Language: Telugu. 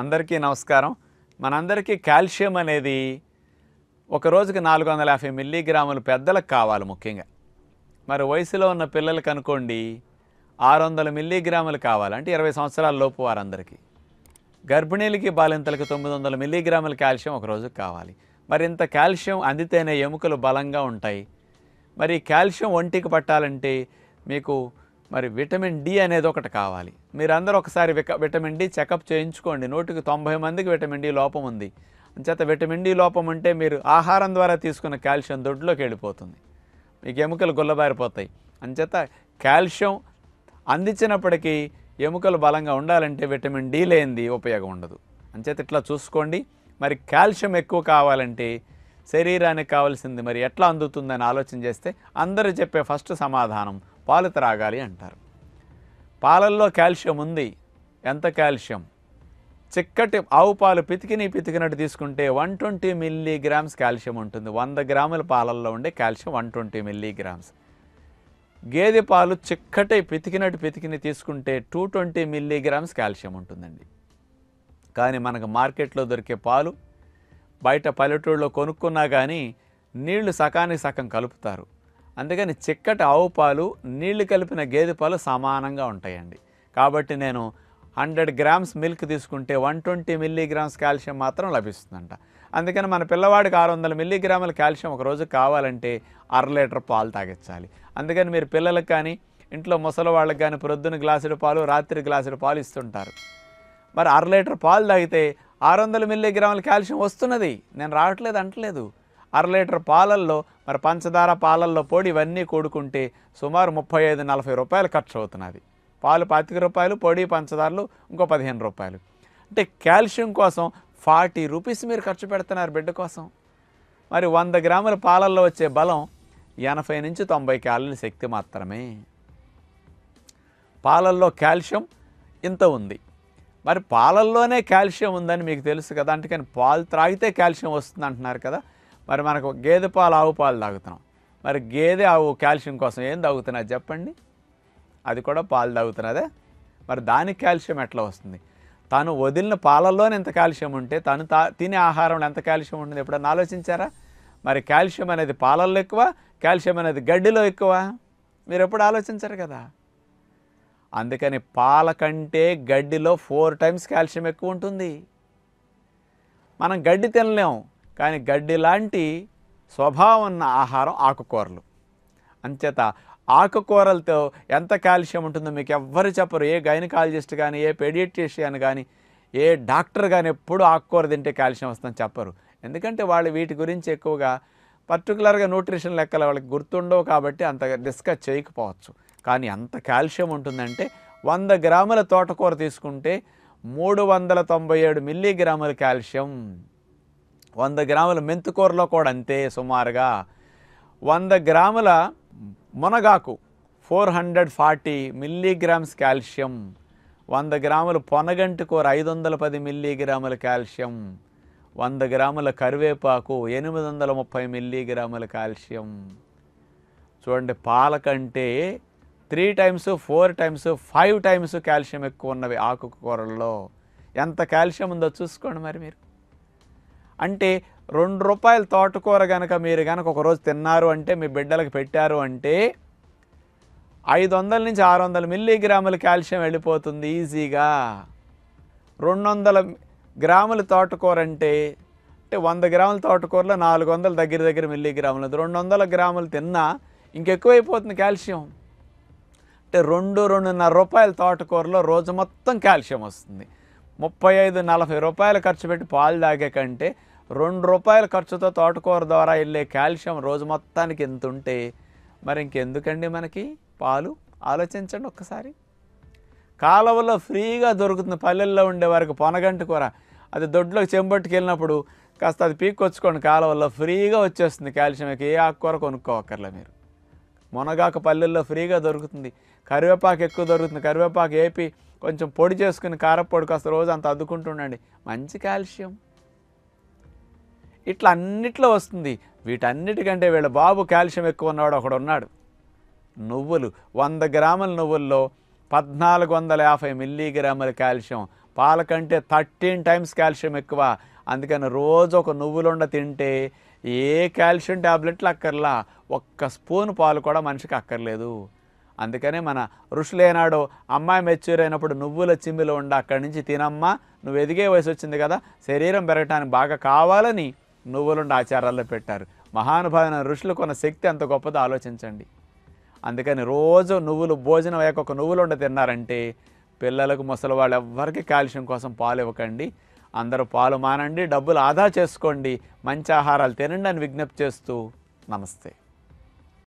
అందరికీ నమస్కారం మనందరికీ కాల్షియం అనేది ఒక రోజుకి నాలుగు వందల యాభై మిల్లీగ్రాములు పెద్దలకు కావాలి ముఖ్యంగా మరి వయసులో ఉన్న పిల్లలకు అనుకోండి ఆరు వందల మిల్లీగ్రాములు కావాలంటే ఇరవై సంవత్సరాల లోపు వారందరికీ గర్భిణీలకి బాలింతలకి తొమ్మిది వందల మిల్లీగ్రాముల కాల్షియం ఒక రోజుకి కావాలి మరి ఇంత కాల్షియం అందితేనే ఎముకలు బలంగా ఉంటాయి మరి కాల్షియం ఒంటికి పట్టాలంటే మీకు మరి విటమిన్ డి అనేది ఒకటి కావాలి మీరందరూ ఒకసారి విటమిన్ డి చెకప్ చేయించుకోండి నూటికి తొంభై మందికి విటమిన్ డి లోపం ఉంది అంచేత విటమిన్ డి లోపం ఉంటే మీరు ఆహారం ద్వారా తీసుకున్న కాల్షియం దొడ్లోకి వెళ్ళిపోతుంది మీకు ఎముకలు గుల్లబారిపోతాయి అంచేత కాల్షియం అందించినప్పటికీ ఎముకలు బలంగా ఉండాలంటే విటమిన్ డి లేనిది ఉపయోగం ఉండదు అంచేత ఇట్లా చూసుకోండి మరి కాల్షియం ఎక్కువ కావాలంటే శరీరానికి కావాల్సింది మరి ఎట్లా అందుతుందని ఆలోచన చేస్తే అందరూ చెప్పే ఫస్ట్ సమాధానం పాలు త్రాగాలి అంటారు పాలల్లో కాల్షియం ఉంది ఎంత కాల్షియం చిక్కటి ఆవు పాలు పితికిని పితికినట్టు తీసుకుంటే వన్ ట్వంటీ మిల్లీగ్రామ్స్ కాల్షియం ఉంటుంది వంద గ్రాముల పాలల్లో ఉండే కాల్షియం వన్ ట్వంటీ మిల్లీగ్రామ్స్ గేదె పాలు చిక్కటి పితికినట్టు పితికిని తీసుకుంటే టూ ట్వంటీ మిల్లీగ్రామ్స్ కాల్షియం ఉంటుందండి కానీ మనకు మార్కెట్లో దొరికే పాలు బయట పల్లెటూళ్ళలో కొనుక్కున్నా కానీ నీళ్లు సకానికి సగం కలుపుతారు అందుకని చిక్కటి ఆవు పాలు నీళ్లు కలిపిన గేదె పాలు సమానంగా ఉంటాయండి కాబట్టి నేను హండ్రెడ్ గ్రామ్స్ మిల్క్ తీసుకుంటే వన్ ట్వంటీ మిల్లీగ్రామ్స్ కాల్షియం మాత్రం లభిస్తుందంట అందుకని మన పిల్లవాడికి ఆరు వందల మిల్లీగ్రాముల కాల్షియం ఒకరోజు కావాలంటే అర లీటర్ పాలు తాగించాలి అందుకని మీరు పిల్లలకు కానీ ఇంట్లో ముసలి వాళ్ళకి కానీ ప్రొద్దున గ్లాసుడు పాలు రాత్రి గ్లాసుడు పాలు ఇస్తుంటారు మరి అర లీటర్ పాలు తాగితే ఆరు వందల మిల్లీగ్రాముల కాల్షియం వస్తున్నది నేను రావట్లేదు అంటలేదు అర లీటర్ పాలల్లో మరి పంచదార పాలల్లో పొడి ఇవన్నీ కూడుకుంటే సుమారు ముప్పై ఐదు నలభై రూపాయలు ఖర్చు అవుతున్నది పాలు పాతిక రూపాయలు పొడి పంచదారలు ఇంకో పదిహేను రూపాయలు అంటే కాల్షియం కోసం ఫార్టీ రూపీస్ మీరు ఖర్చు పెడుతున్నారు బిడ్డ కోసం మరి వంద గ్రాముల పాలల్లో వచ్చే బలం ఎనభై నుంచి తొంభై క్యాలరీల శక్తి మాత్రమే పాలల్లో కాల్షియం ఇంత ఉంది మరి పాలల్లోనే కాల్షియం ఉందని మీకు తెలుసు కదా అందుకని పాలు త్రాగితే కాల్షియం వస్తుంది అంటున్నారు కదా మరి మనకు గేదె పాలు ఆవు పాలు తాగుతున్నాం మరి గేదె ఆవు కాల్షియం కోసం ఏం తాగుతున్నాయి చెప్పండి అది కూడా పాలు తాగుతున్నదే మరి దానికి కాల్షియం ఎట్లా వస్తుంది తను వదిలిన పాలల్లోనే ఎంత కాల్షియం ఉంటే తను తా తినే ఆహారంలో ఎంత కాల్షియం ఉంటుంది ఎప్పుడన్నా ఆలోచించారా మరి కాల్షియం అనేది పాలల్లో ఎక్కువ కాల్షియం అనేది గడ్డిలో ఎక్కువ మీరు ఎప్పుడు ఆలోచించరు కదా అందుకని పాల కంటే గడ్డిలో ఫోర్ టైమ్స్ కాల్షియం ఎక్కువ ఉంటుంది మనం గడ్డి తినలేము కానీ గడ్డి లాంటి స్వభావం ఉన్న ఆహారం ఆకుకూరలు అంచేత ఆకుకూరలతో ఎంత కాల్షియం ఉంటుందో మీకు ఎవ్వరు చెప్పరు ఏ గైనకాలజిస్ట్ కానీ ఏ పెడియట్రిషియన్ కానీ ఏ డాక్టర్ కానీ ఎప్పుడు ఆకుకూర తింటే కాల్షియం వస్తుందని చెప్పరు ఎందుకంటే వాళ్ళు వీటి గురించి ఎక్కువగా పర్టికులర్గా న్యూట్రిషన్ లెక్కలు వాళ్ళకి గుర్తుండవు కాబట్టి అంత డిస్కస్ చేయకపోవచ్చు కానీ అంత కాల్షియం ఉంటుందంటే వంద గ్రాముల తోటకూర తీసుకుంటే మూడు వందల తొంభై ఏడు మిల్లీగ్రాముల కాల్షియం వంద గ్రాముల మెంతుకూరలో కూడా అంతే సుమారుగా వంద గ్రాముల మునగాకు four hundred forty milligrams calcium వంద గ్రాముల పొనగంటి కూర ఐదు వందల పది మిల్లీగ్రాముల కాల్షియం వంద గ్రాముల కరివేపాకు ఎనిమిది వందల ముప్పై మిల్లీగ్రాముల కాల్షియం చూడండి పాలకంటే three times four times five times calcium ఎక్కువ ఉన్నవి ఆకుకూరల్లో ఎంత కాల్షియం ఉందో చూసుకోండి మరి మీరు అంటే రెండు రూపాయల తోటకూర కనుక మీరు కనుక ఒకరోజు తిన్నారు అంటే మీ బిడ్డలకు పెట్టారు అంటే ఐదు వందల నుంచి ఆరు వందల మిల్లీగ్రాముల కాల్షియం వెళ్ళిపోతుంది ఈజీగా రెండు వందల గ్రాముల తోటకూర అంటే అంటే వంద గ్రాముల తోటకూరలో నాలుగు వందల దగ్గర దగ్గర మిల్లీగ్రాములు రెండు వందల గ్రాములు తిన్నా ఇంకెక్కువైపోతుంది కాల్షియం అంటే రెండు రెండున్నర రూపాయల తోటకూరలో రోజు మొత్తం కాల్షియం వస్తుంది ముప్పై ఐదు నలభై రూపాయలు ఖర్చు పెట్టి పాలు తాగే కంటే రెండు రూపాయల ఖర్చుతో తోటకూర ద్వారా వెళ్ళే కాల్షియం రోజు మొత్తానికి ఎంత ఉంటే మరి ఇంకెందుకండి మనకి పాలు ఆలోచించండి ఒక్కసారి కాలువలో ఫ్రీగా దొరుకుతుంది పల్లెల్లో ఉండే వారికి పొనగంటి కూర అది దొడ్లోకి చెంబట్టుకెళ్ళినప్పుడు కాస్త అది పీక్కొచ్చుకోండి కాలువల్లో ఫ్రీగా వచ్చేస్తుంది కాల్షియంకి ఏ ఆకుకూర కొనుక్కోవక్కర్లే మీరు మునగాక పల్లెల్లో ఫ్రీగా దొరుకుతుంది కరివేపాకు ఎక్కువ దొరుకుతుంది కరివేపాకు ఏపీ కొంచెం పొడి చేసుకుని కారపొడి కాస్త రోజు అంత అద్దుకుంటుండండి మంచి కాల్షియం ఇట్లా అన్నిట్లో వస్తుంది వీటన్నిటికంటే వీళ్ళ బాబు కాల్షియం ఎక్కువ ఉన్నవాడు ఒకడు ఉన్నాడు నువ్వులు వంద గ్రాముల నువ్వుల్లో పద్నాలుగు వందల యాభై మిల్లీగ్రాముల కాల్షియం పాల కంటే థర్టీన్ టైమ్స్ కాల్షియం ఎక్కువ అందుకని రోజు ఒక నువ్వులుండ తింటే ఏ కాల్షియం ట్యాబ్లెట్లు అక్కర్లా ఒక్క స్పూన్ పాలు కూడా మనిషికి అక్కర్లేదు అందుకనే మన ఋషులేనాడు అమ్మాయి మెచ్యూర్ అయినప్పుడు నువ్వుల చిమ్మిలో ఉండి అక్కడి నుంచి తినమ్మా నువ్వు ఎదిగే వయసు వచ్చింది కదా శరీరం పెరగటానికి బాగా కావాలని నువ్వులుండ ఆచారాల్లో పెట్టారు మహానుభావైన ఋషులకు ఉన్న శక్తి అంత గొప్పదో ఆలోచించండి అందుకని రోజు నువ్వులు భోజనం అయ్యాక ఒక నువ్వులుండ తిన్నారంటే పిల్లలకు ముసలి వాళ్ళు ఎవ్వరికి కాల్షియం కోసం పాలు ఇవ్వకండి అందరూ పాలు మానండి డబ్బులు ఆదా చేసుకోండి మంచి ఆహారాలు తినండి అని విజ్ఞప్తి చేస్తూ నమస్తే